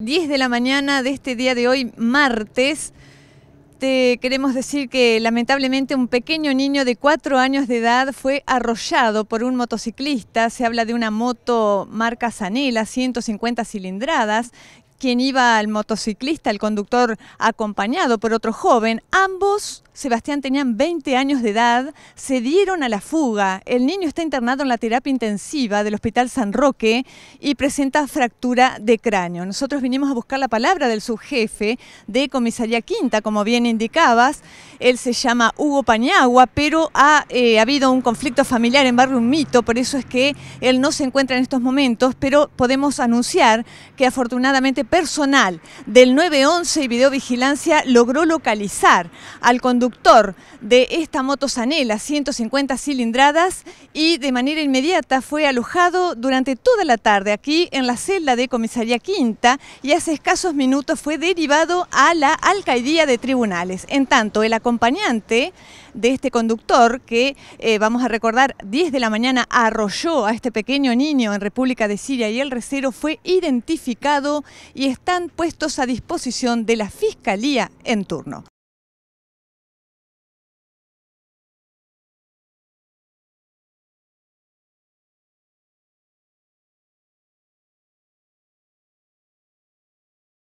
10 de la mañana de este día de hoy, martes, te queremos decir que lamentablemente un pequeño niño de 4 años de edad fue arrollado por un motociclista. Se habla de una moto marca Sanela, 150 cilindradas, quien iba al motociclista, el conductor acompañado por otro joven, ambos, Sebastián tenían 20 años de edad, se dieron a la fuga. El niño está internado en la terapia intensiva del Hospital San Roque y presenta fractura de cráneo. Nosotros vinimos a buscar la palabra del subjefe de Comisaría Quinta, como bien indicabas. Él se llama Hugo Pañagua, pero eh, ha habido un conflicto familiar en Barrio Mito, por eso es que él no se encuentra en estos momentos, pero podemos anunciar que afortunadamente personal del 911 y videovigilancia logró localizar al conductor de esta moto 150 cilindradas, y de manera inmediata fue alojado durante toda la tarde aquí en la celda de Comisaría Quinta y hace escasos minutos fue derivado a la alcaldía de Tribunales. En tanto, el acompañante de este conductor que, eh, vamos a recordar, 10 de la mañana arrolló a este pequeño niño en República de Siria y el recero fue identificado y están puestos a disposición de la Fiscalía en turno.